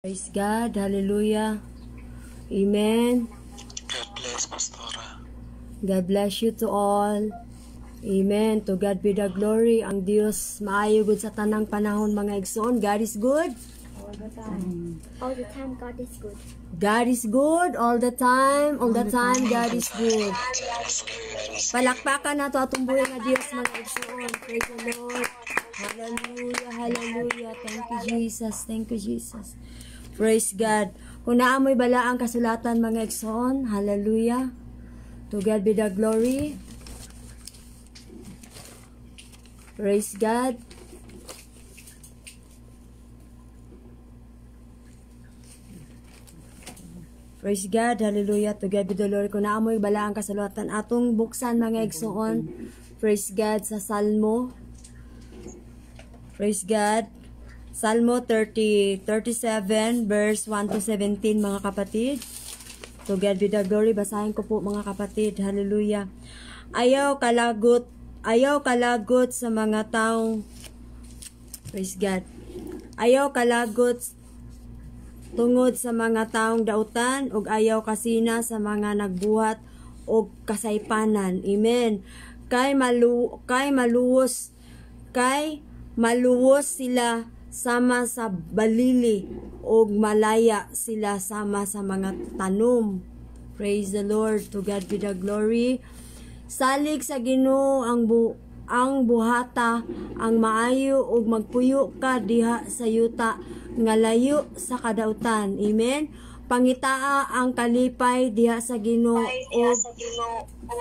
Praise God. Hallelujah. Amen. God bless, Pastora. God bless you to all. Amen. To God be the glory. Ang Diyos maayo sa tanang panahon mga igsoon. God is good. All the time. All the time, God is good. God is good all the time. All the time, God is good. Palakpakan na to atong buhay nga Diyos mga igsoon. Praise the Lord. Hallelujah, hallelujah. Thank you, Jesus. Thank you, Jesus. Praise God. Kung naamoy bala ang kasulatan mga eksoon, hallelujah. To God be the glory. Praise God. Praise God, hallelujah, to God be the glory. Kung naamoy bala ang kasulatan, atong buksan mga egsoon. Praise God sa Salmo. Praise God. Salmo 30, 37 verse 1 to 17 mga kapatid. To God be the glory. Basahin ko po mga kapatid. Hallelujah. Ayaw kalagot, ayaw kalagot sa mga taong Praise God. Ayaw kalagot tungod sa mga taong dautan ug ayaw kasina sa mga nagbuhat og kasaypanan. Amen. Kay malu kay maluwos kay maluwos sila sama sa balili og malaya sila sama sa mga tanom. Praise the Lord. To God be the glory. Salig sa Ginoo ang bu ang buhata, ang maayo ug magpuyo ka diha sa yuta nga layo sa kadautan. Amen. Pangitaa ang kalipay diha sa Ginoo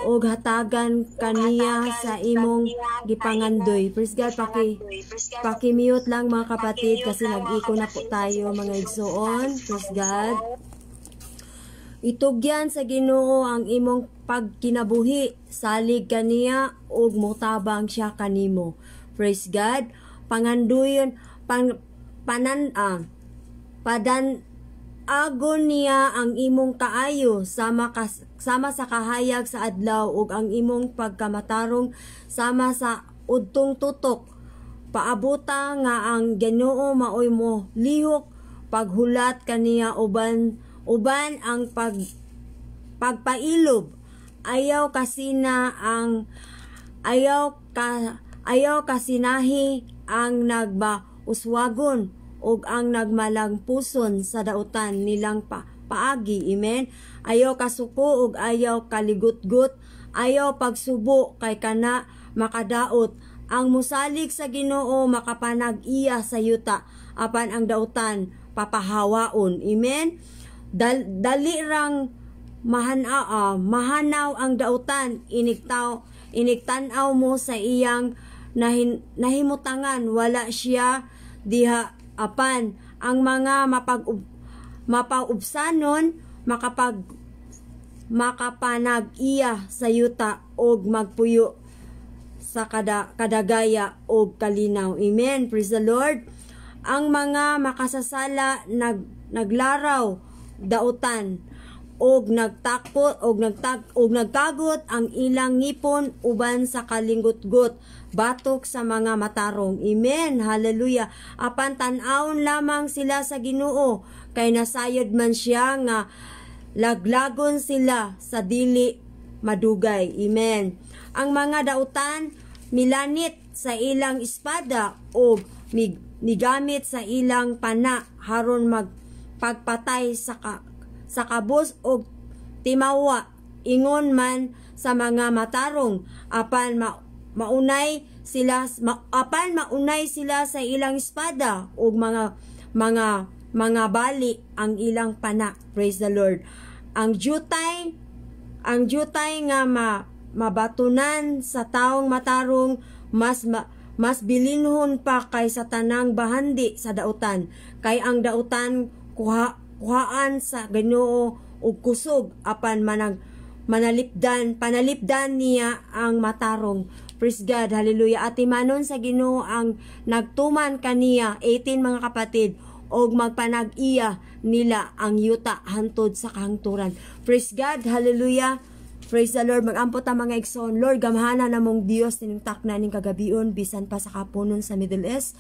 o hatagan kaniya sa imong gipangandoy. Praise God, paki, paki-mute lang mga kapatid kasi nag-iko na po tayo mga igsoon. Praise God. Itugyan sa Ginoo ang imong pagkinabuhi, salig kaniya ug motabang siya kanimo. Praise God. Panganduyon, pan, panan, ah, padan, agonia ang imong kaayo sama, kas, sama sa kahayag sa adlaw ug ang imong pagkamatarong sama sa udtong tutok paabota nga ang Ginoo maoy mo lihok paghulat kaniya uban uban ang pag pagpailob ayaw kasina ang ayaw ka ayaw kasinahi ang nagba uswagon ug ang nagmalang puson sa dautan nilang pa paagi amen ayo kasuko ug ayaw kaligutgut ayaw pagsubo kay kana makadaot ang musalig sa Ginoo makapanag iya sa yuta apan ang dautan papahawaon amen Dal dali rang mahan uh, ah, mahanaw ang dautan iniktaw iniktanaw mo sa iyang nahin, nahimutangan wala siya diha apan ang mga mapag mapaubsanon makapag makapanag-iya sa yuta og magpuyo sa kada, kadagaya og kalinaw. Amen. Praise the Lord. Ang mga makasasala nag, naglaraw dautan og nagtakot og nagtag og nagkagot ang ilang ngipon uban sa kalinggutgot. got batok sa mga matarong. Amen. Hallelujah. Apan tan-aon lamang sila sa Ginoo kay nasayod man siya nga laglagon sila sa dili madugay. Amen. Ang mga dautan milanit sa ilang espada o mig nigamit sa ilang pana haron magpagpatay sa ka, sa kabos o timawa ingon man sa mga matarong apan ma maunay sila ma, apan maunay sila sa ilang espada ug mga mga mga bali ang ilang pana praise the lord ang jutay ang jutay nga ma, mabatunan sa taong matarong mas ma, mas bilinhon pa kay sa tanang bahandi sa dautan kay ang dautan kuha kuhaan sa Ginoo ug kusog apan manang manalipdan panalipdan niya ang matarong Praise God, hallelujah. At imanon sa Ginoo ang nagtuman kaniya 18 mga kapatid og magpanag-iya nila ang yuta hantod sa kahangturan. Praise God, hallelujah. Praise the Lord, magampot ang mga igsoon. Lord, gamhana na mong Dios, ninungtak na ning kagabion, bisan pa sa kapunon sa Middle East.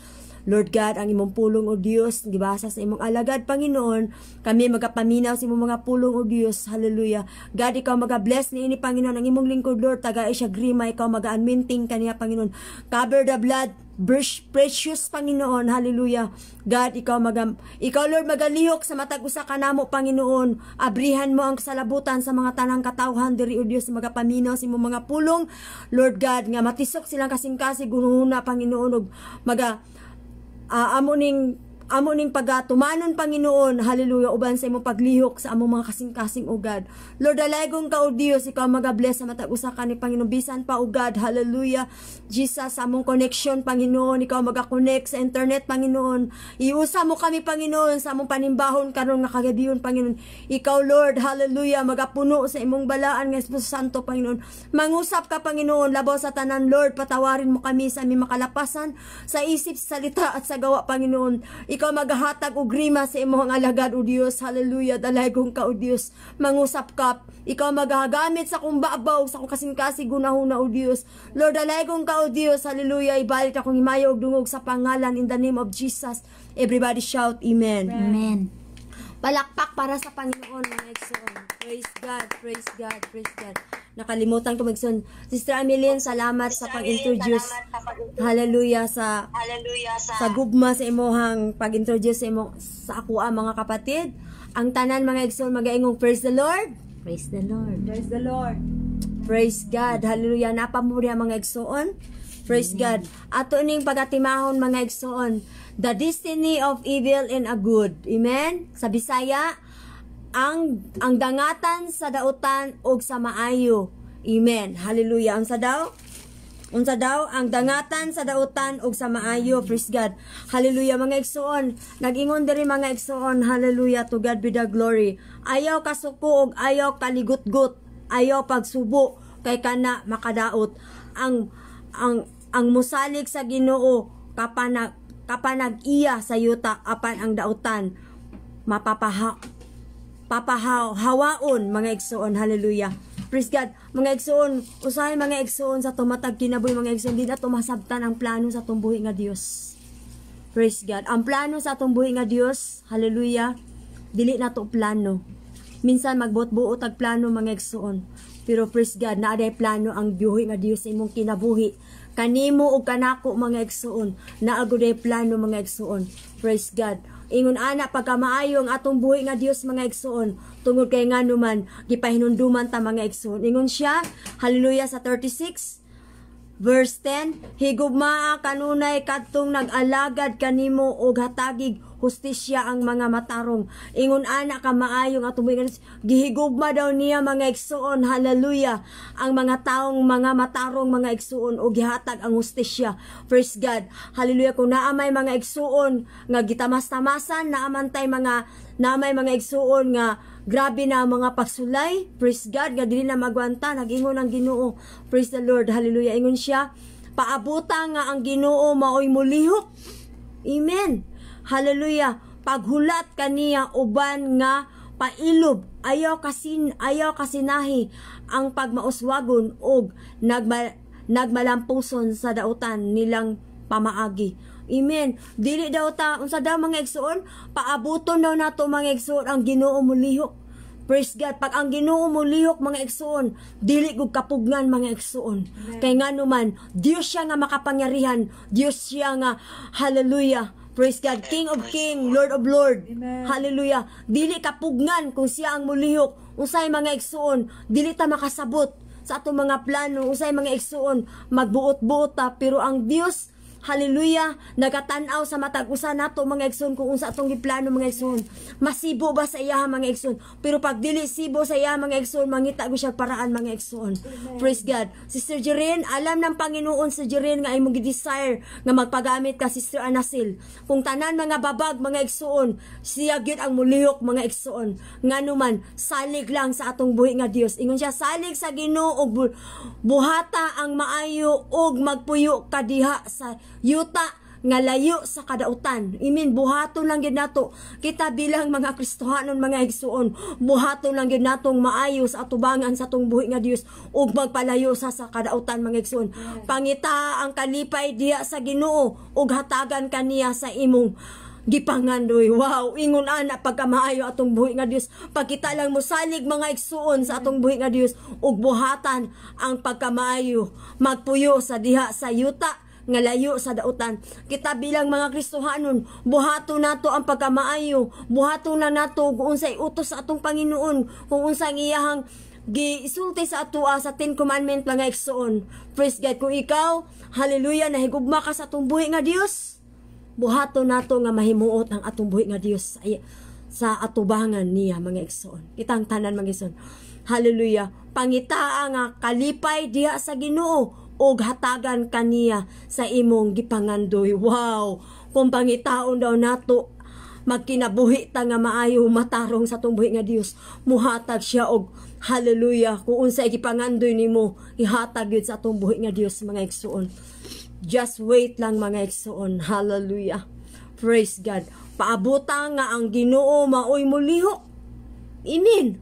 Lord God, ang imong pulong o Dios, gibasa sa imong alagad Panginoon, kami magapaminaw sa imong mga pulong o Dios. Hallelujah. God, ikaw magabless bless ni ini Panginoon ang imong lingkod Lord, taga Asia grima ikaw maga-anointing kaniya Panginoon. Cover the blood precious Panginoon. Hallelujah. God, ikaw mag ikaw Lord magalihok sa matag usa ka Panginoon. Abrihan mo ang salabutan sa mga tanang katawhan diri o Dios magapaminaw sa imong mga pulong. Lord God, nga matisok silang kasing-kasig gunuhuna Panginoon og maga uh, amuning Amo ning pagatumanon Panginoon, haleluya, uban sa imong paglihok sa among mga kasing-kasing ugad. Lord, alaygong ka o Dios, ikaw magabless sa matag usa ka ni Panginoon bisan pa ugad. Haleluya. Jesus, among connection Panginoon, ikaw magakonect sa internet Panginoon. Iusa mo kami Panginoon sa among panimbahon karon nga kagabiyon Panginoon. Ikaw Lord, haleluya, magapuno sa imong balaan nga Espiritu Santo Panginoon. Mangusap ka Panginoon labaw sa tanan Lord, patawarin mo kami sa aming makalapasan sa isip, salita at sa gawa Panginoon. Ikaw maghatag og grima sa imong alagad o Dios. Hallelujah. Dalay kong ka o Dios. Mangusap ka. Ikaw magagamit sa kong baabaw sa kong kasing-kasig gunahuna o Dios. Lord, dalay kong ka o Dios. Hallelujah. Ibalik akong himayo og dungog sa pangalan in the name of Jesus. Everybody shout amen. Amen. Palakpak para sa Panginoon mga Praise God, praise God, praise God. Nakalimutan ko magsun. Sister Ameline, oh, salamat Sister sa pag-introduce. Hallelujah sa Hallelujah sa sa gugma sa imong pag-introduce sa imo sa ako ah, mga kapatid. Ang tanan mga igsoon magaingong praise the Lord. Praise the Lord. Praise the Lord. Praise God. Hallelujah. Napamuri mga igsoon. Praise Amen. God. Ato ning pagatimahon mga igsoon, the destiny of evil and a good. Amen. Sa Bisaya, ang ang dangatan sa dautan og sa maayo. Amen. Hallelujah. Unsa daw? Unsa daw ang dangatan sa dautan og sa maayo, praise God. Hallelujah mga igsoon. Nagingon diri mga igsoon, hallelujah to God be the glory. Ayaw kasuko og ayaw kaligot-got, ayaw pagsubo kay kana makadaot. Ang ang ang musalig sa Ginoo kapanag kapanag iya sa yuta apan ang dautan mapapaha papahawaon mga igsoon. Hallelujah. Praise God. Mga igsoon, usahay mga igsoon sa tumatag kinabuhi mga igsoon. Di na tumasabtan ang plano sa tumbuhi nga Dios. Praise God. Ang plano sa tumbuhi nga Dios, hallelujah, dili na to plano. Minsan magbot-buot ag plano mga igsoon. Pero praise God, naa day plano ang buhi nga Dios sa imong kinabuhi. Kanimo ug kanako mga igsoon, naa day plano mga igsoon. Praise God. Ingon ana pagka maayo atong buhi nga Dios mga igsoon tungod kay nga numan gipahinunduman ta mga igsoon. Ingon siya, Hallelujah sa 36 Verse 10, Higugmaa kanunay katong nag-alagad kanimo og hatagig hustisya ang mga matarong. Ingon ana ka maayong atubig. Gihigugma daw niya mga igsuon, hallelujah, ang mga taong mga matarong mga igsuon og gihatag ang hustisya. First God, hallelujah, kung naamay mga igsuon nga gitamas-tamasan, naamantay mga naamay mga igsuon nga Grabe na mga pagsulay. Praise God. Nga dili na magwanta. Nagingon ang ginoo. Praise the Lord. Hallelujah. Ingon siya. Paabuta nga ang ginoo maoy mulihok. Amen. Hallelujah. Paghulat kaniya uban nga pailob ayaw kasi ayaw kasi nahi ang pagmauswagon og nagma, nagmalampuson sa dautan nilang pamaagi Amen. Dili daw ta unsa daw mga igsoon, paabuton daw nato mga igsoon ang Ginoo mulihok Praise God. Pag ang ginoo mo lihok mga igsoon, dili gud kapugnan mga igsoon. Amen. Kay ngano man, Dios siya nga makapangyarihan. Dios siya nga hallelujah. Praise God, King of King, Lord of Lord. Amen. Hallelujah. Dili kapugnan kung siya ang mulihok. Usay mga igsoon, dili ta makasabot sa ato mga plano. Usay mga igsoon, magbuot-buot ta pero ang Dios Hallelujah. Nagatanaw sa matag usa to, mga igsoon kung unsa atong giplano mga igsoon. Masibo ba sa iya mga igsoon? Pero pag dili sibo sa iya mga igsoon, mangita ko siya paraan mga igsoon. Praise God. Sister Jiren, alam ng Panginoon sa Jiren nga imong desire nga magpagamit ka Sister Anasil. Kung tanan mga babag mga igsoon, siya gyud ang mulihok mga igsoon. Nganuman salig lang sa atong buhi nga Dios. Ingon siya salig sa Ginoo buhata ang maayo og magpuyo kadiha sa yuta nga layo sa kadautan. I mean, buhaton lang gid nato. Kita bilang mga Kristohanon, mga igsuon, buhaton lang gid natong maayos at tubangan sa tong buhi nga Dios ug magpalayo sa sa kadautan mga igsuon. Pangita ang kalipay diya sa Ginoo ug hatagan kaniya sa imong gipangandoy. Wow, ingon ana pagkamaayo atong buhi nga Dios. Pagkita lang mo salig mga igsuon sa atong buhi nga Dios ug buhatan ang pagkamaayo magpuyo sa diha sa yuta nga layo sa dautan. Kita bilang mga Kristohanon, buhato nato ang pagkamaayo, buhato na nato kung unsay utos sa atong Panginoon, kung unsang iyahang gisulti sa atua sa Ten Commandments mga igsuon. Praise God kung ikaw, hallelujah, nahigugma ka sa atong buhi nga Dios. Buhato nato nga mahimuot ang atong buhi nga Dios sa, sa atubangan niya mga igsuon. Kitang tanan mga igsuon. Hallelujah. Pangitaa nga kalipay diha sa Ginoo og hatagan kaniya sa imong gipangandoy. Wow! Kung pangitaon daw nato, magkinabuhi ta nga maayo matarong sa tumbuhi nga Dios muhatag siya og hallelujah kung unsa gipangandoy nimo ihatag yun sa tumbuhi nga Dios mga igsoon just wait lang mga igsoon hallelujah praise God paabota nga ang Ginoo maoy muliho inin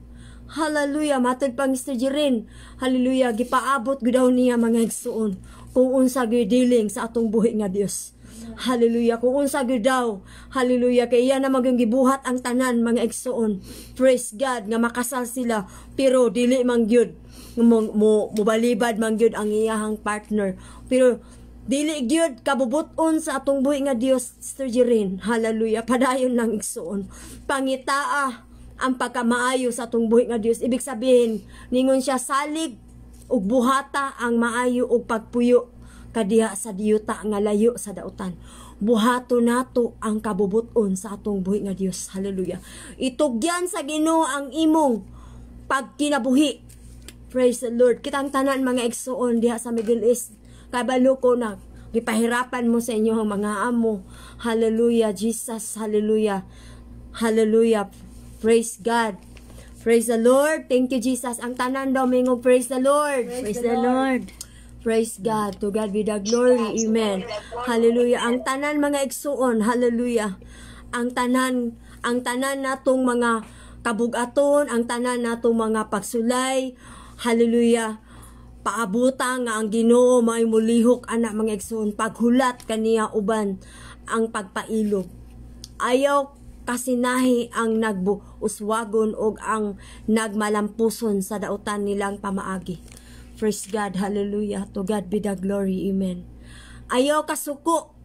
Hallelujah, matod pa Mr. Jiren. Hallelujah, gipaabot gud daw niya mga igsuon kung unsa gyud dealing sa atong buhi nga Dios. Hallelujah. Kung unsa gyud daw, hallelujah kay iya na magyong gibuhat ang tanan mga igsuon. Praise God nga makasal sila pero dili man gyud mo, mobalibad man gyud ang iyahang partner. Pero Dili gyud kabubuton sa atong buhi nga Dios Sir Jiren. Hallelujah. Padayon nang igsuon. Pangitaa ang pagkamaayo sa atong buhi nga Dios ibig sabihin ningon siya salig ug buhata ang maayo ug pagpuyo kadiha sa diyuta nga layo sa dautan buhato nato ang kabubuton sa atong buhi nga Dios hallelujah itugyan sa Ginoo ang imong pagkinabuhi praise the Lord kitang tanan mga igsoon diha sa Middle East kabalo ko na gipahirapan mo sa inyo ang mga amo hallelujah Jesus hallelujah hallelujah Praise God. Praise the Lord. Thank you, Jesus. Ang tanan daw, may praise the Lord. Praise, praise the, the Lord. Lord. Praise God. To God be the glory. Amen. Hallelujah. Ang tanan mga igsuon. Hallelujah. Ang tanan, ang tanan natong mga kabugaton, ang tanan natong mga pagsulay. Hallelujah. Paabuta nga ang Ginoo may mulihok anak mga igsuon paghulat kaniya uban ang pagpailog. Ayaw kasinahi ang nagbuuswagon o ang nagmalampuson sa dautan nilang pamaagi. First God, hallelujah, to God be the glory, amen. Ayaw kasuko,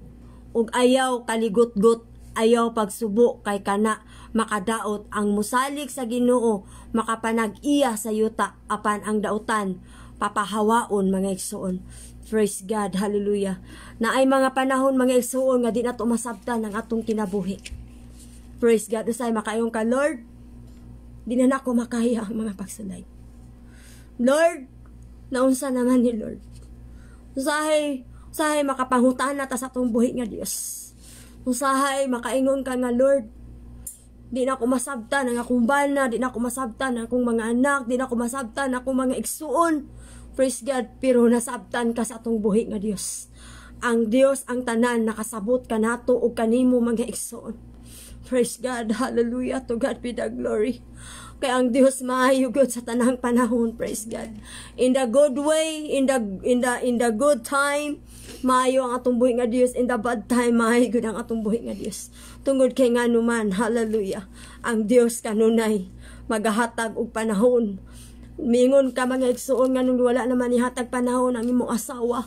ug ayaw kaligot-got, ayaw pagsubo kay kana, makadaot ang musalig sa ginoo, makapanag-iya sa yuta, apan ang dautan, papahawaon mga igsoon. Praise God, hallelujah. Na ay mga panahon mga igsoon nga di na masabtan ang atong kinabuhi. Praise God. Usay makayong ka, Lord. Di na nako makaya ang mga pagsulay. Lord, naunsa naman ni Lord. Usahay, usahay makapangutan na ta sa atong buhi nga Dios. Usahay makaingon ka nga Lord. Di na ko masabtan ang akong bana, di na ko masabtan ang akong mga anak, di na ko masabtan ang akong mga igsuon. Praise God, pero nasabtan ka sa atong buhi nga Dios. Ang Dios ang tanan nakasabot ka nato og kanimo mga igsuon. Praise God. Hallelujah. To God be the glory. Kaya ang Dios maayo gud sa tanang panahon. Praise God. In the good way, in the in the in the good time, maayo ang atong buhi nga Dios. In the bad time, maayo gud ang atong buhi nga Dios. Tungod kay nganuman, hallelujah. Ang Dios kanunay magahatag og panahon. Mingon ka mga igsuon nga nung wala naman ihatag panahon ang imong asawa.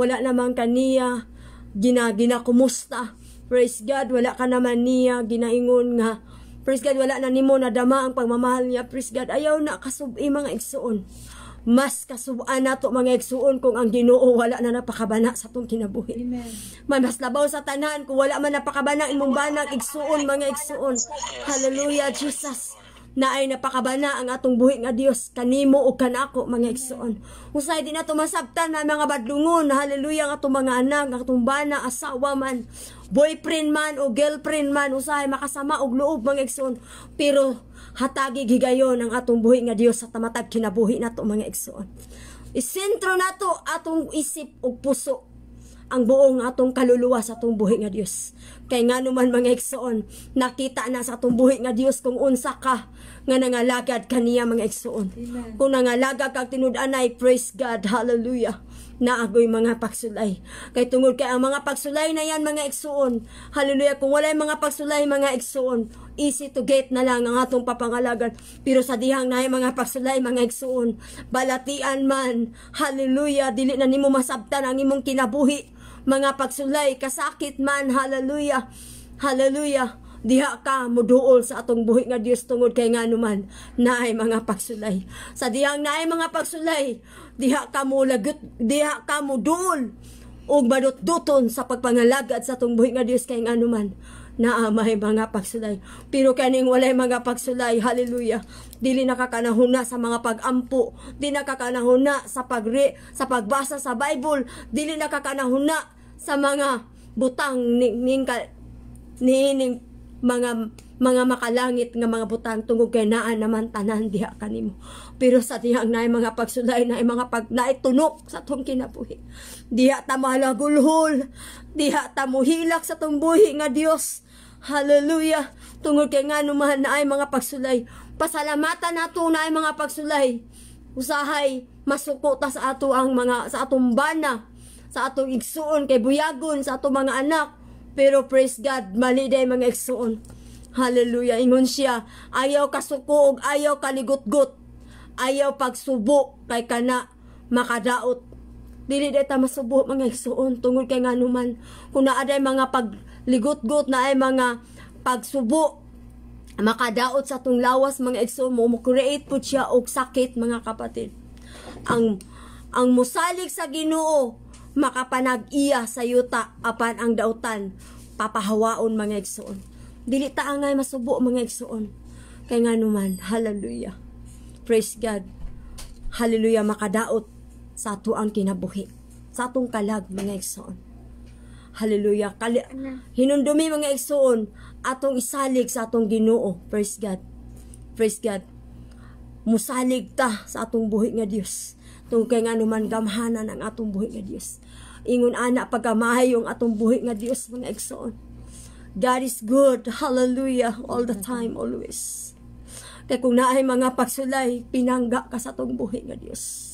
Wala naman kaniya gina, gina kumusta Praise God, wala ka naman niya ginaingon nga. Praise God, wala na nimo nadama ang pagmamahal niya. Praise God, ayaw na kasubi eh, mga igsuon. Mas kasubaan na to mga igsuon kung ang ginoo wala na napakabana sa tong kinabuhi. Amen. Mas labaw sa tanan kung wala man napakabana ang imong banang igsuon mga igsuon. Hallelujah, Jesus na ay napakabana ang atong buhi nga Dios kanimo o kanako mga igsoon. Usay di na tumasabtan na mga badlungon, haleluya nga atong mga anak, atong bana, asawa man, boyfriend man o girlfriend man, usahay makasama og loob mga igsoon. Pero hatagi gigayon ang atong buhi nga Dios sa tamatag kinabuhi nato mga igsoon. Isentro nato atong isip ug puso ang buong atong kaluluwa sa atong buhi nga Dios. Kay nga naman mga igsoon, nakita na sa atong buhi nga Dios kung unsa ka nga nangalagad kaniya mga igsoon. Kung nangalaga kag tinud-anay, praise God, hallelujah na agoy mga pagsulay. Kay tungod kay ang mga pagsulay na yan mga igsuon. Hallelujah, kung walay mga pagsulay mga igsuon, easy to get na lang ang atong papangalagan. Pero sa dihang na mga pagsulay mga igsuon, balatian man. Hallelujah, dili na nimo masabtan ang imong kinabuhi. Mga pagsulay, kasakit man. Hallelujah. Hallelujah diha ka muduol sa atong buhi nga Dios tungod kay nganuman naay mga pagsulay sa dihang naay mga pagsulay diha ka mo diha ka muduol og badot-duton sa pagpangalagad sa atong buhi nga Dios kay nganuman naa may mga pagsulay. Pero kaning walay mga pagsulay, hallelujah. Dili nakakanahuna sa mga pagampo, dili nakakanahuna sa pagre, sa pagbasa sa Bible, dili nakakanahuna sa mga butang ning ning, ning, ning mga mga makalangit nga mga butang tungod kay naa naman tanan diha kanimo pero sa dihang naay mga pagsulay naay mga pag naay tunok sa tong kinabuhi diha ta mahalagulhol diha ta muhilak sa tong buhi nga Dios hallelujah tungod kay ngano man naay mga pagsulay pasalamatan nato naay mga pagsulay usahay masuko ta sa ato ang mga sa atong bana sa atong igsuon kay buyagon sa atong mga anak pero praise God, mali day mga eksoon. Hallelujah, ingon siya. Ayaw kasuko og ayaw kaligot-got. Ayaw pagsubo kay kana makadaot. Dili day ta masubo mga eksoon tungod kay nganuman. Kung naa day mga pagligot-got na ay mga pagsubo makadaot sa tong lawas mga eksoon mo, create po siya og sakit mga kapatid. Ang ang musalig sa Ginoo makapanag-iya sa yuta apan ang dautan papahawaon mga igsoon dili ta angay masubo mga igsoon kay nganuman hallelujah praise god hallelujah makadaot sa ato ang kinabuhi sa atong kalag mga igsoon hallelujah Kali hinundumi mga igsoon atong isalig sa atong Ginoo praise god praise god musalig ta sa atong buhi nga Dios Tungkay nga naman gamhanan ang atong buhi nga Dios. Ingon ana pagamahay yung atong buhi nga Dios mga igsoon. God is good. Hallelujah. All the time, always. Kay kung naay mga pagsulay, pinangga ka sa atong buhi nga Dios.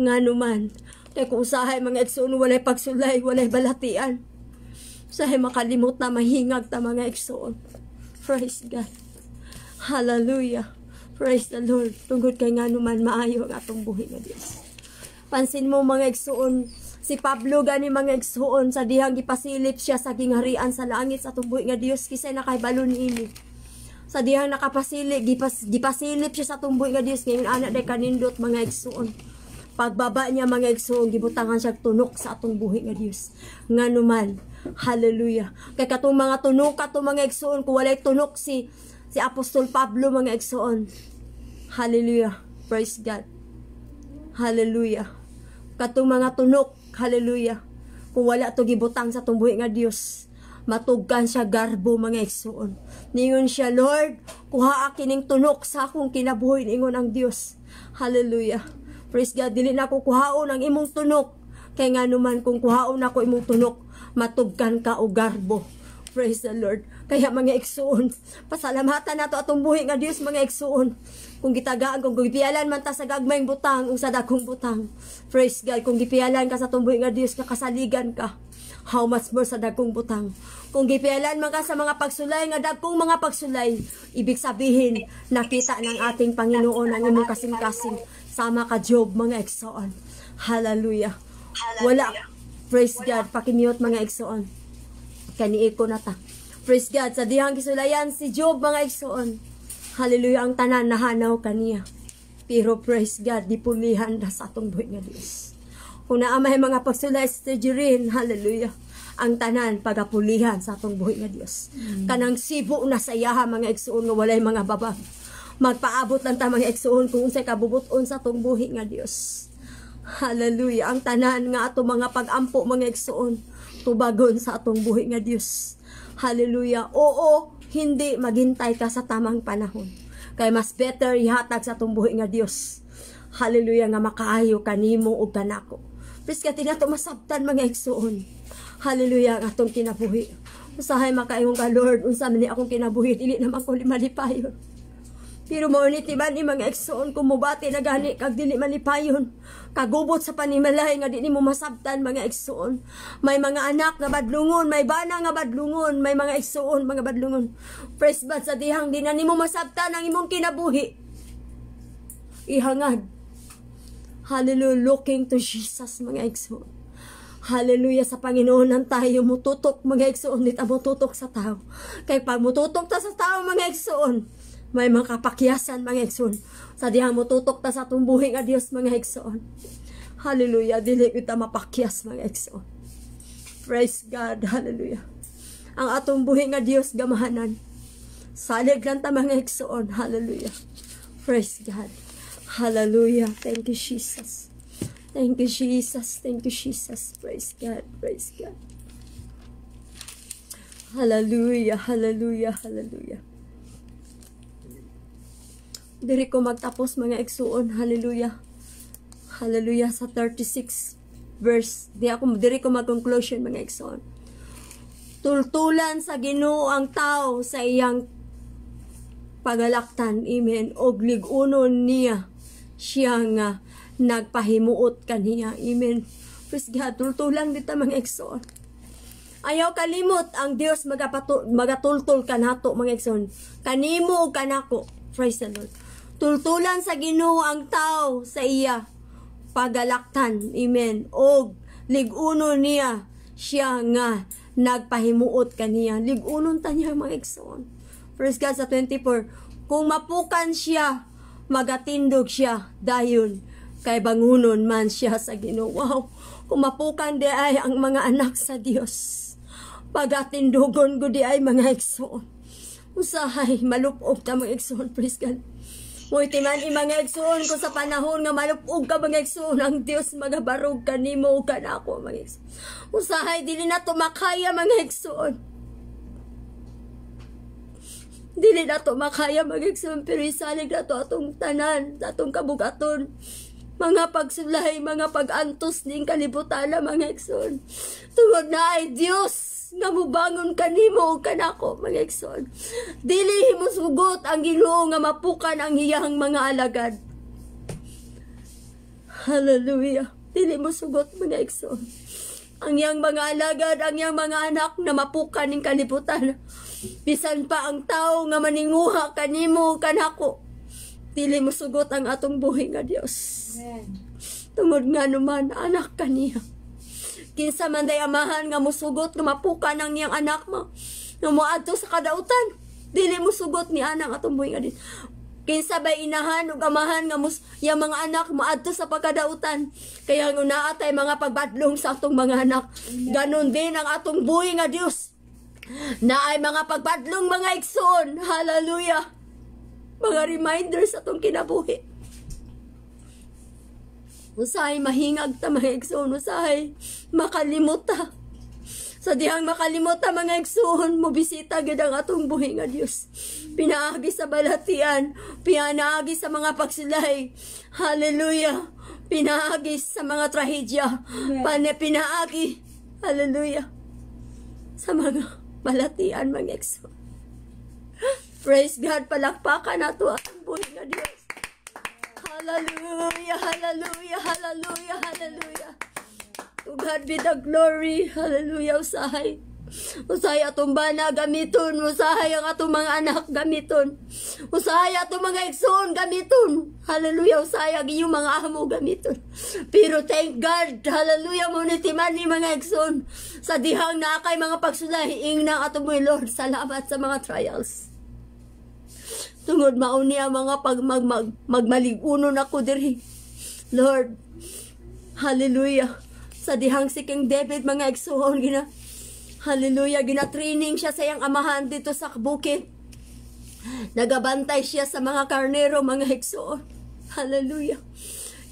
Nga naman, kay kung sahay mga igsoon, walay pagsulay, walay balatian. Sahay makalimot na mahingag ta mga igsoon. Praise God. Hallelujah. Praise the Lord. Tungod kay nga naman maayo ang atong buhi nga Dios. Pansin mo mga igsuon, si Pablo gani mga igsuon sa dihang gipasilip siya sa gingharian sa langit sa atong buhi nga Dios kisa nakaybalo ini. Sa dihang nakapasilip, gipas, gipasilip siya sa atong buhi nga Dios ngayon anak de kanindot mga igsuon. Pagbaba niya mga igsuon gibutangan siya tunok sa atong buhi nga Dios. Nganuman, hallelujah. Kay katong mga tunok katong mga igsuon ko walay tunok si si Apostol Pablo mga igsuon Hallelujah. Praise God. Hallelujah. Katong mga tunok. Hallelujah. Kung wala to gibutang sa tumbuhi nga Dios, matugan siya garbo mga igsoon. Ningon siya, Lord, kuha kining tunok sa akong kinabuhi ningon ang Dios. Hallelujah. Praise God, dili na ko kuhaon ang imong tunok. Kay nga naman kung kuhaon ako imong tunok, matugkan ka o garbo. Praise the Lord. Kaya mga igsuon, pasalamatan nato atong buhi nga Dios mga igsuon. Kung gitagaan kung gipialan man ta sa gagmayng butang, usa dagkong butang. Praise God kung gipialan ka sa atong nga Dios nga kasaligan ka. How much more sa dagkong butang. Kung gipialan man ka sa mga pagsulay nga dagkong mga pagsulay, ibig sabihin nakita ng ating Panginoon ang imong kasing-kasing. Sama ka Job mga igsuon. Hallelujah. Hallelujah. Wala. Praise Wala. God. Pakimute mga igsuon. Kaniiko na ta. Praise God, sa dihang kisulayan si Job mga igsoon. Hallelujah ang tanan nahanaw kaniya. Pero praise God, di pulihan na sa atong buhay nga Dios. Una amay mga pagsulay sa Jirin, hallelujah ang tanan pagapulihan sa atong buhay nga Dios. Mm. Kanang sibo na sayaha mga igsuon nga walay mga baba. Magpaabot lang ta mga igsuon kung unsay kabubuton sa atong buhi nga Dios. Hallelujah. Ang tanan nga ato mga pagampo mga igsuon tubagon sa atong buhi nga Dios. Hallelujah. Oo, hindi maghintay ka sa tamang panahon. Kay mas better ihatag sa tumbuhi nga Dios. Hallelujah nga makaayo kanimo ug kanako. Please ka tinato masabtan mga igsuon. Hallelujah ang atong kinabuhi. Usahay makaayong ka Lord, unsa man ni akong kinabuhi dili na ko malipayon. Pero mao ni timan ni mga eksoon kumubati na gani kag dili man manipayon. Kagubot sa panimalay nga dili mo masabtan mga eksoon. May mga anak nga badlungon, may bana nga badlungon, may mga eksoon mga badlungon. Press bad sa dihang di na nimo masabtan ang imong kinabuhi. Ihangad. Hallelujah, looking to Jesus mga eksoon. Hallelujah sa Panginoon ang tayo mututok mga eksoon dito mututok sa tao. Kay pag mututok ta sa tao mga eksoon, may makapakyasan mga igsoon. Sa diha mo tutok ta sa tumbuhing a Dios mga igsoon. Hallelujah, dili kita mapakyas mga igsoon. Praise God, hallelujah. Ang atong buhi nga Dios gamahanan. Salig lang ta mga igsoon, hallelujah. Praise God. Hallelujah. Thank you Jesus. Thank you Jesus. Thank you Jesus. Praise God. Praise God. Hallelujah. Hallelujah. Hallelujah. Diri ko magtapos mga igsuon. Hallelujah. Hallelujah sa 36 verse. Di ako diri ko mag-conclusion mga igsuon. Tultulan sa Ginoo ang tao sa iyang pagalaktan. Amen. Og ligunon niya siya nga nagpahimuot kaniya. Amen. Praise God. Tultulan dito mga igsuon. Ayaw kalimot ang Dios magapatul magatultol kanato mga igsoon. Kanimo ug kanako. Praise the Lord. Tultulan sa Ginoo ang tao sa iya pagalaktan. Amen. Og liguno niya siya nga nagpahimuot kaniya. Ligunon ta niya mga igsoon. First God sa 24, kung mapukan siya, magatindog siya dayon kay bangunon man siya sa Ginoo. Wow. Kung mapukan di ay ang mga anak sa Dios. Pagatindogon ko di ay mga igsoon. Usahay malupog ta mga igsoon, praise God. Muti man imang igsuon ko sa panahon nga malupog ka mga igsuon ang Dios magabarog ka nimo ug kanako mga igsuon. Usahay dili na tumakaya makaya mga igsuon. Dili na to makaya mga igsuon pero isalig na to atong tanan, atong kabugaton. Mga pagsulay, mga pagantos ning kalibutan mga igsuon. Tungod na ay Dios namubangon kanimo og kanako mga igsoon dili himo sugot ang Ginoo nga mapukan ang iyang mga alagad hallelujah dili mo sugot mga igsoon ang iyang mga alagad ang iyang mga anak na mapukan ning kalibutan bisan pa ang tao nga maninguha kanimo og kanako dili mo sugot ang atong buhi nga Dios Amen. tungod nga naman anak kaniya Kinsa man day amahan nga musugot nga mapuka nang niyang anak mo. Nga moadto sa kadautan. Dili mo sugot ni anang atong buhing adin. Kinsa bay inahan ug amahan nga mus yang mga anak moadto sa pagkadautan. Kaya ang unaa tay mga pagbadlong sa atong mga anak. Ganon din ang atong buhi nga Dios. Na ay mga pagbadlong mga igsoon. Hallelujah. Mga reminders atong kinabuhi Usahay mahingag ta mga igsoon, usahay makalimot ta. Sa dihang makalimot ta mga igsoon, mubisita gid ang atong buhing nga Dios. Pinaagi sa balatian, pinaagi sa mga pagsilay. Hallelujah. Pinaagi sa mga trahedya, pane pinaagi. Hallelujah. Sa mga balatian mga igsoon. Praise God, palakpakan nato ang buhi nga Dios. Hallelujah. Hallelujah, hallelujah, hallelujah. To God be the glory. Hallelujah, usahay. Usahay atong bana gamiton, usahay ang atong mga anak gamiton. Usahay atong mga igsoon gamiton. Hallelujah, usahay ang iyong mga amo gamiton. Pero thank God, hallelujah mo ni ni mga igsoon. Sa dihang na kay mga pagsulahi, ingnang atong mo Lord. Salamat sa mga trials. Tungod mauni ang mga pag mag, mag, magmaligunon ako diri. Lord, hallelujah. Sa dihang si King David, mga eksuhon, gina, hallelujah, gina-training siya sa iyang amahan dito sa bukid. Nagabantay siya sa mga karnero, mga eksuon. Hallelujah.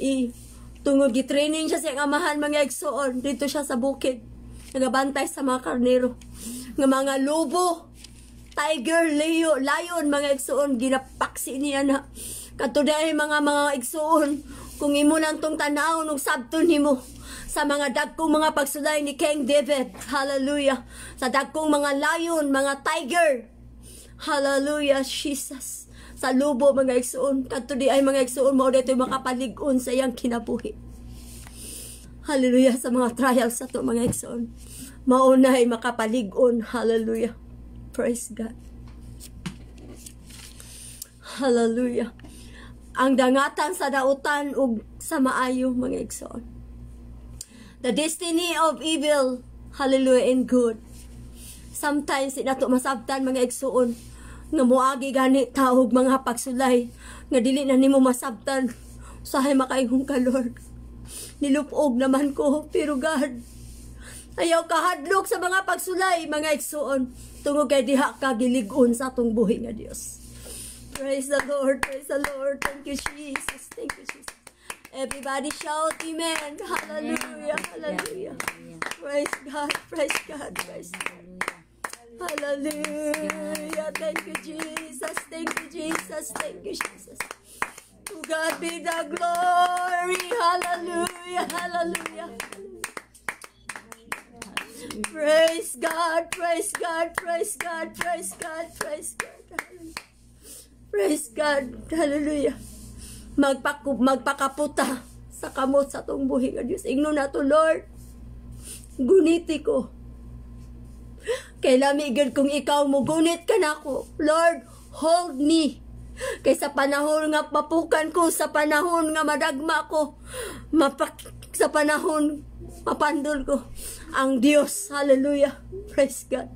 I, tungod gitraining siya sa iyang amahan, mga eksuon, dito siya sa bukid. Nagabantay sa mga karnero. Ng mga lobo, tiger, leo, lion, mga eksuon, ginapaksi niya na. Katuday mga mga eksuon, kung imo lang tong tanaw nung sabton nimo sa mga dagkong mga pagsulay ni King David. Hallelujah. Sa dagkong mga lion, mga tiger. Hallelujah, Jesus. Sa lubo, mga igsuon. Kadto di ay mga igsuon mo dito makapalig-on sa iyang kinabuhi. Hallelujah sa mga trials sa to mga igsuon. Maunay makapalig-on. Hallelujah. Praise God. Hallelujah ang dangatan sa dautan o sa maayo mga igsoon. The destiny of evil, hallelujah, and good. Sometimes, inato masabtan mga igsoon, nga moagi gani taog mga pagsulay, nga dili na nimo masabtan, usahay makaihong ka, Lord. Nilupog naman ko, pero God, ayaw kahadlok sa mga pagsulay, mga igsoon, tungod kay diha ka giligon sa atong buhi nga Dios. Praise the Lord, praise the Lord. Thank you, Jesus. Thank you, Jesus. Everybody shout, Amen. Hallelujah, hallelujah. hallelujah. Praise God, praise God, praise God. Hallelujah. hallelujah. Thank you, Jesus. Thank you, Jesus. Thank you, Jesus. To God be the glory. Hallelujah, hallelujah. Praise God, praise God, praise God, praise God, praise God. Praise God. Praise God. Hallelujah. Magpaku magpakaputa sa kamot sa tong buhi nga Dios. Ingno na to, Lord. Guniti ko. Kay lami kung ikaw mo gunit ka nako. Lord, hold me. Kay sa panahon nga mapukan ko, sa panahon nga madagma ko, mapak sa panahon mapandol ko ang Dios. Hallelujah. Praise God.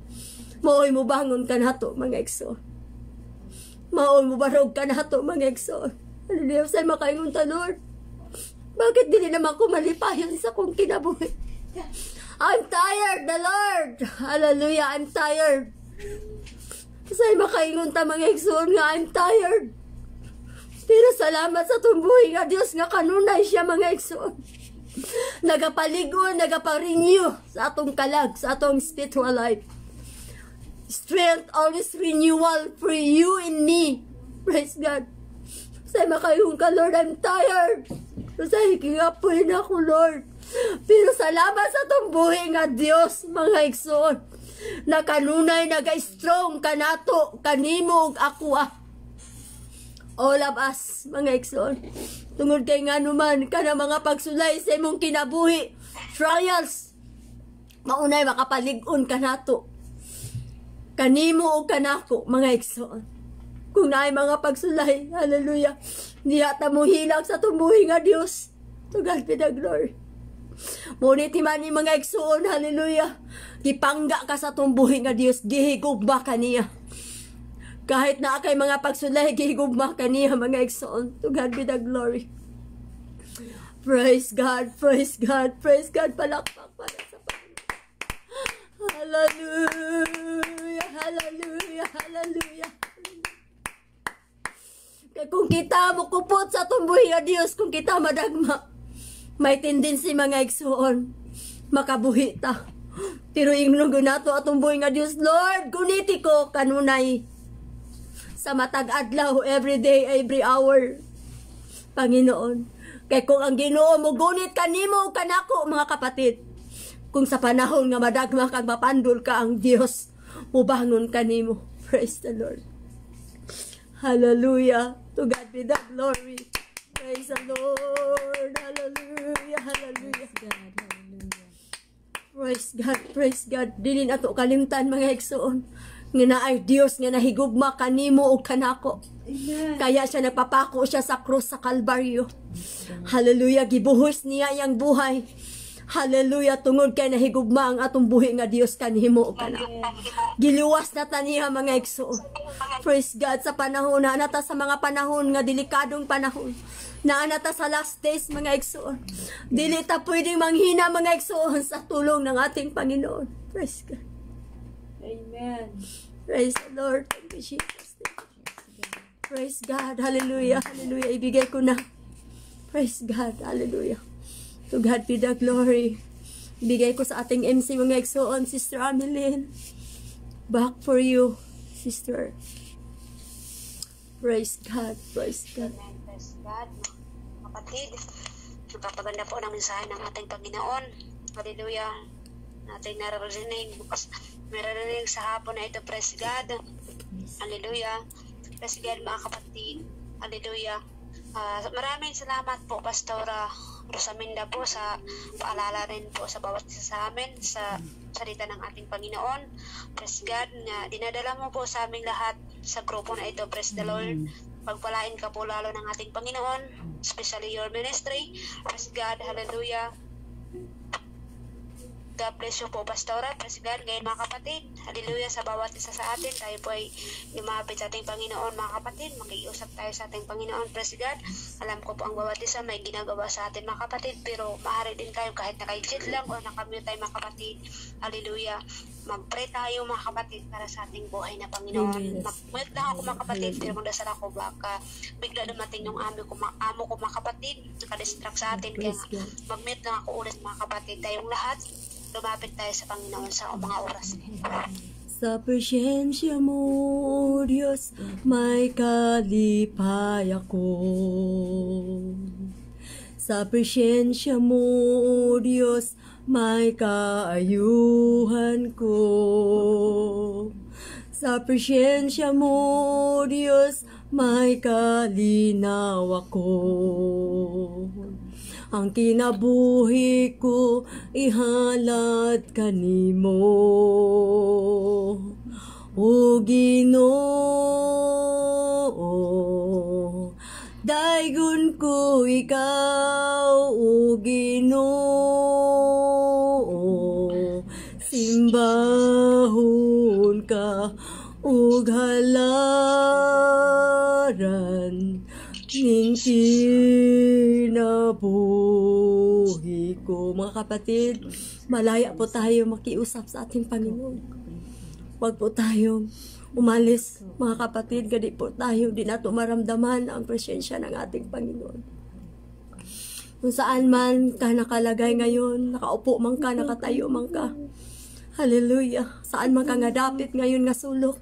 Mooy mo bangon kanato mga eksor. Maon mubarog barog ka na ito, mga eksor. Ano niya sa'y makaingon tanor? Bakit dili naman ko malipayon sa kong kinabuhi? I'm tired, the Lord! Hallelujah, I'm tired. Sa'y makaingon ta, mga eksor nga, I'm tired. Pero salamat sa tumbuhi nga Dios nga kanunay siya, mga eksor. Nagapaligo, nagaparenew sa atong kalag, sa atong spiritual life strength, always renewal for you and me. Praise God. Say makayong ka, Lord, I'm tired. Say, hikinga po yun ako, Lord. Pero salamat sa itong buhay nga Diyos, mga igsoon. Nakanunay, naga-strong ka kanato, kanimog, ako ah. All of us, mga igsoon. Tungod kay nga naman, kana mga pagsulay sa imong kinabuhi, trials, maunay makapaligon ka nato kanimo o kanako mga igsoon kung naay mga pagsulay hallelujah niya ta mo hilag sa tumuhi nga Dios to God glory Ngunit man ni mga igsoon, hallelujah, gipangga ka sa tumbuhi nga Dios, gihigugma ka niya. Kahit na kay mga pagsulay, gihigugma ka niya mga igsoon. To God glory. Praise God, praise God, praise God, palakpak para Hallelujah, hallelujah, hallelujah. Kaya kung kita mo kupot sa tumbuhi na Diyos, kung kita madagma, may tendency mga igsuon, makabuhi ta. Pero inglunggo na to atong buhi nga Diyos, Lord, kuniti ko kanunay sa matag adlaw every day, every hour. Panginoon, kay kung ang Ginoo mo gunit kanimo kanako mga kapatid, kung sa panahon nga madagma kag mapandul ka ang Dios, mubangon ka nimo. Praise the Lord. Hallelujah. To God be the glory. Praise the Lord. Hallelujah. Hallelujah. Praise God. Praise God. Dili na kalimtan mga igsoon nga naay Dios nga nahigugma kanimo og kanako. Amen. Kaya siya nagpapako siya sa krus sa Kalbaryo. Hallelujah, gibuhos niya yang buhay Hallelujah, tungod kay nahigugma ang atong buhi nga Dios kanhimo kana. Giliwas na taniha mga igsoon. Praise God sa panahon na nata sa mga panahon nga delikadong panahon. Naa nata sa last days mga igsoon. Dili ta pwedeng manghina mga igsoon sa tulong ng ating Panginoon. Praise God. Amen. Praise the Lord. Thank you, Jesus. Praise God. Hallelujah. Hallelujah. Ibigay ko na. Praise God. Hallelujah. To God be the glory. Bigay ko sa ating MC mga Exoon, Sister Amelin. Back for you, Sister. Praise God, praise God. Amen, praise God. Kapatid, napapaganda po ng mensahe ng ating Panginoon. Hallelujah. Nating naririnig bukas, naririnig sa hapon na ito, praise God. Hallelujah. Praise God, mga kapatid. Hallelujah. Uh, maraming salamat po, Pastora Rosaminda po sa paalala rin po sa bawat isa sa amin sa salita ng ating Panginoon. Praise God na dinadala mo po sa aming lahat sa grupo na ito. Praise the Lord. Pagpalain mm. ka po lalo ng ating Panginoon, especially your ministry. Praise God. Hallelujah. God bless you po, Pastora, President, ngayon mga kapatid. Hallelujah sa bawat isa sa atin. Tayo po ay lumapit sa ating Panginoon, mga kapatid. Makiusap tayo sa ating Panginoon, Praise God. Alam ko po ang bawat isa may ginagawa sa atin, mga kapatid. Pero maaari din kayo kahit naka-jet lang o nakamute tayo, mga kapatid. Hallelujah. Mag-pray tayo, mga kapatid, para sa ating buhay na Panginoon. Mag-mute lang ako, mga kapatid. Pero kung dasal ako, baka bigla dumating yung amo ko, mga, amo ko, mga kapatid. Nakadistract sa atin. Kaya mag-mute lang ako ulit, mga kapatid. Tayong lahat, lumapit tayo sa Panginoon sa mga oras nito. Sa presensya mo, O Diyos, may kalipay ako. Sa presensya mo, O Diyos, may kaayuhan ko. Sa presensya mo, Diyos, may kalinaw ako. Ang kinabuhi ko ihalat kanimo. O Ginoo, daigun ko ikaw, o Ginoo, simbahon ka, o halaran aking kinabuhi ko. Mga kapatid, malaya po tayo makiusap sa ating Panginoon. Huwag po tayong umalis, mga kapatid. Gadi po tayo, di nato maramdaman ang presensya ng ating Panginoon. Kung saan man ka nakalagay ngayon, nakaupo man ka, nakatayo man ka, Hallelujah. Saan man ka nga dapit ngayon nga sulok,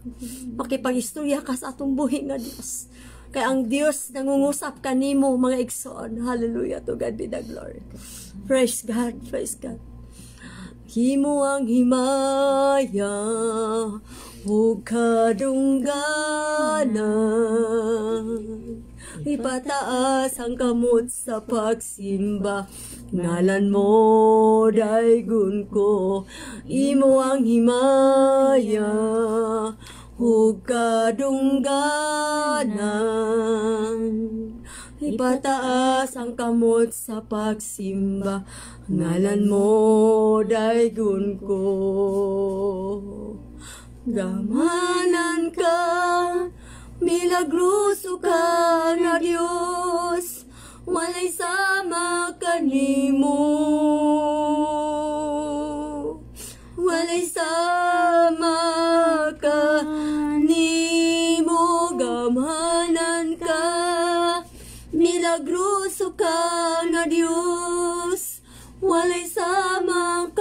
makipag-istorya ka sa atong buhi nga Diyos. Kaya ang Diyos nangungusap kanimo mga igsoon. Hallelujah to God be the glory. Praise God, praise God. Himo ang himaya ug kadungganan. Ipataas ang kamot sa pagsimba Ngalan mo, daigun ko Imo ang himaya Hugadungganan. Ipataas ang kamot sa pagsimba, ngalan mo, daigun ko. Gamanan ka, milagroso ka na Diyos, walay sama kanimo. Walay sama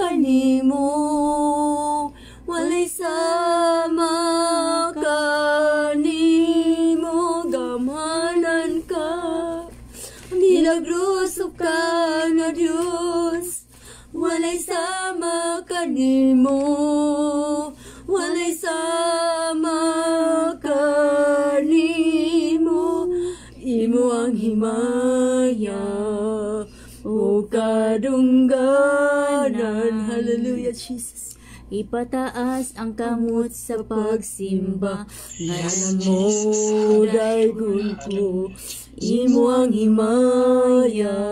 kanimo walay sama kanimo gamanan ka milagroso ka nga Dios walay sama kanimo walay sama kanimo imo ang himaya o kadungga Lord Jesus. Ipataas ang kamot sa pagsimba Ngalan mo, daigun ko Imo ang himaya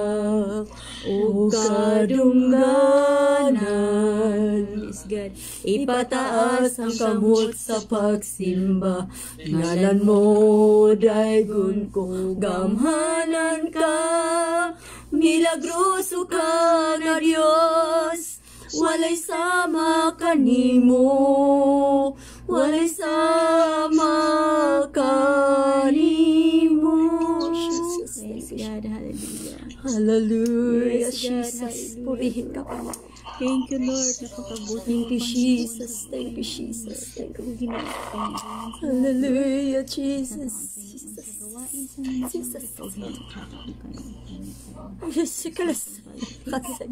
O kadungganan yes, God. Ipataas ang kamot sa pagsimba Ngalan mo, daigun ko Gamhanan ka Milagroso ka na Diyos walay sama kanimo walay sama kanimo Yes, hallelujah. yes, Jesus. Purihin ka, Panginoon. Thank you, Lord. Napakabuti. Thank you, Jesus. Thank you, Jesus. Thank you, Ginoo. Hallelujah, Jesus. Jesus. Jesus. Ridiculous. Perfect.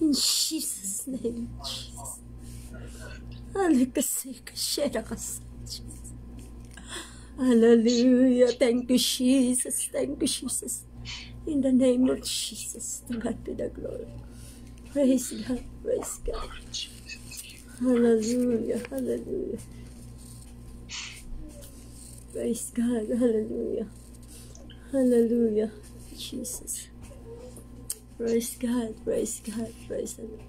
In Jesus' name. Jesus. Hallelujah. Thank you, Jesus. Thank you, Jesus. In the name of Jesus, to God be the glory. Praise God. Praise God. Hallelujah. Hallelujah. Praise God. Hallelujah. Hallelujah. Jesus. Praise God. Praise God. Praise the Lord.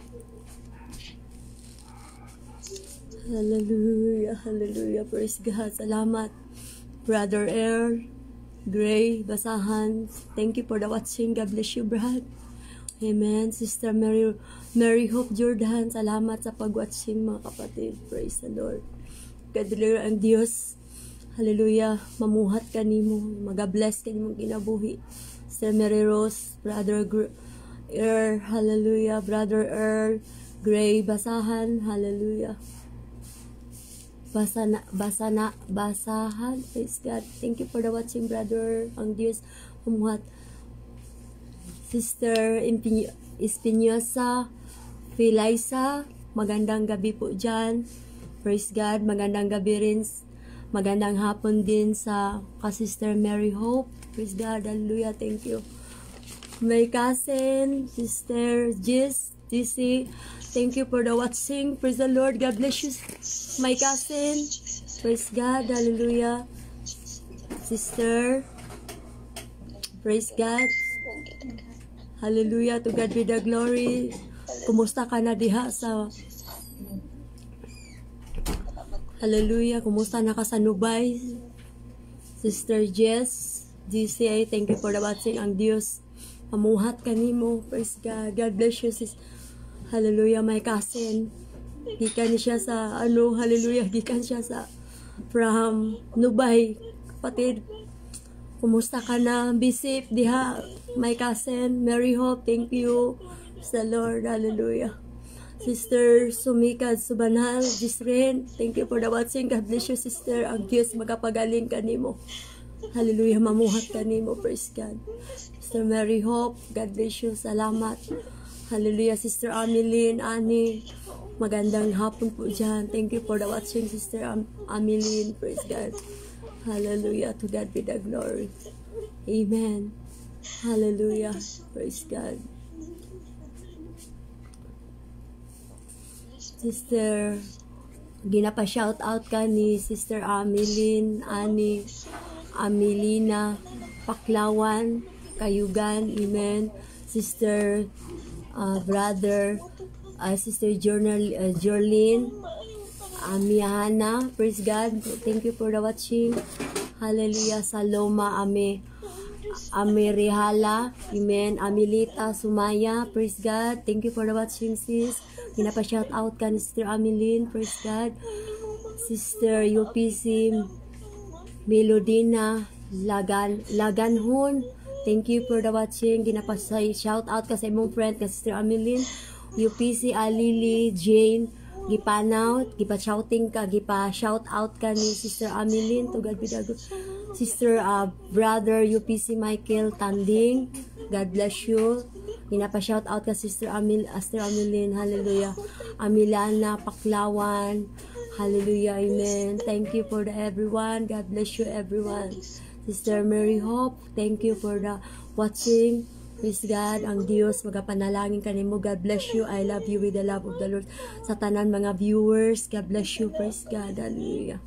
Hallelujah. Hallelujah. Praise God. Salamat. Brother Air, Gray, Basahan. Thank you for the watching. God bless you, Brad. Amen. Sister Mary, Mary Hope Jordan. Salamat sa pag-watching, mga kapatid. Praise the Lord. God, bless ang Diyos Hallelujah. Mamuhat ka nimo. Magabless ka nimo ginabuhi. Sister Mary Rose, Brother Gr Earl, Hallelujah. Brother Earl, Gray, basahan. Hallelujah. Basa na, basa na, basahan. Praise God. Thank you for the watching, brother. Ang Diyos, mamuhat. Sister Espinosa, Felisa, magandang gabi po dyan. Praise God, magandang gabi rin Magandang hapon din sa ka Sister Mary Hope. Praise God. Hallelujah. Thank you. My cousin, Sister Jis, DC, thank you for the watching. Praise the Lord. God bless you, my cousin. Praise God. Hallelujah. Sister, praise God. Hallelujah. To God be the glory. Kumusta ka na diha sa Hallelujah. Kumusta na ka kasanubay? Sister Jess, DCA, thank you for the blessing. Ang Diyos, mamuhat ka ni mo. Praise God. God bless you, sis. Hallelujah, my cousin. Gikan siya sa, ano, hallelujah, gikan siya sa, from Nubay. Kapatid, kumusta ka na? Bisip, diha, my cousin, Mary Hope, thank you. Sa Lord, hallelujah. Sister Sumikad Subanal, Jisren, thank you for the watching. God bless you, sister. Ang Diyos magapagaling ka nimo. Hallelujah, mamuhat ka nimo. Praise God. Sister Mary Hope, God bless you. Salamat. Hallelujah, Sister Ameline, Ani. Magandang hapon po dyan. Thank you for the watching, Sister Am Ameline. Praise God. Hallelujah. To God be the glory. Amen. Hallelujah. Praise God. Sister, ginapa shout out ka ni Sister Amelin, Ani, Amelina, Paklawan, Kayugan, Amen. Sister, uh, brother, uh, Sister Journal, uh, Jorlin, uh, praise God. Thank you for the watching. Hallelujah, Saloma, Ame. Amirihala, Amen, Amilita, Sumaya, praise God. Thank you for the watching, sis. Pinapa-shout out ka Sister Ameline, praise God. Sister UPC, Melodina, Lagan, Laganhon, thank you for the watching. Ginapasay, shout out ka sa imong friend, ka Sister Ameline, UPC Alili, Jane, gipanaw, gipa-shouting ka, gipa-shout out ka ni Sister Amelin, to God be the good. Sister, uh, brother, UPC Michael Tanding, God bless you. Pinapa-shout out ka Sister Amil, uh, Sister Amelin, hallelujah. Amilana Paklawan, hallelujah, amen. Thank you for the everyone. God bless you everyone. Sister Mary Hope, thank you for the watching. Praise God, ang Diyos, magapanalangin ka nimo. God bless you. I love you with the love of the Lord. Sa tanan mga viewers, God bless you. Praise God. Hallelujah.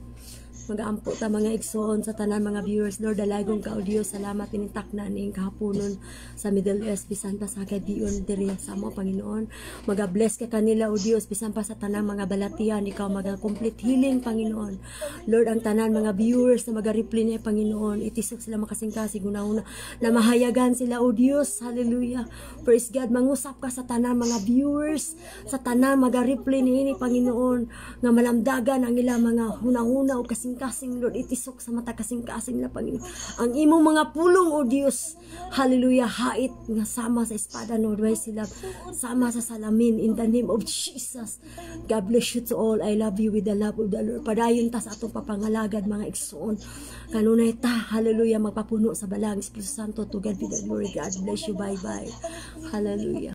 Magaampo ta mga igsoon sa tanan mga viewers. Lord, dalagong kaudiyo. Salamat tinitak na ni kahaponon sa Middle East. Bisan pa sa kadiyon diri sa mo, Panginoon. maga bless ka kanila, O Dios Bisan pa sa tanan mga balatian. Ikaw maga complete healing, Panginoon. Lord, ang tanan mga viewers na magaripli niya, Panginoon. Itisok sila makasingkasi Una-una na mahayagan sila, O Dios Hallelujah. Praise God. Mangusap ka sa tanan mga viewers. Sa tanan maga magaripli ni Panginoon. Nga malamdagan ang ilang mga hunahuna o kasing kasing-kasing, Lord. Itisok sa mata kasing-kasing na, Panginoon. Ang imong mga pulong, O Dios. Hallelujah. Hait nga sama sa espada, Lord. Why sila sama sa salamin. In the name of Jesus. God bless you to all. I love you with the love of the Lord. Padayon ta sa atong papangalagad, mga igsoon. Kanunay ta, hallelujah, magpapuno sa balang. Espiritu Santo, to God be the glory. God bless you. Bye-bye. Hallelujah.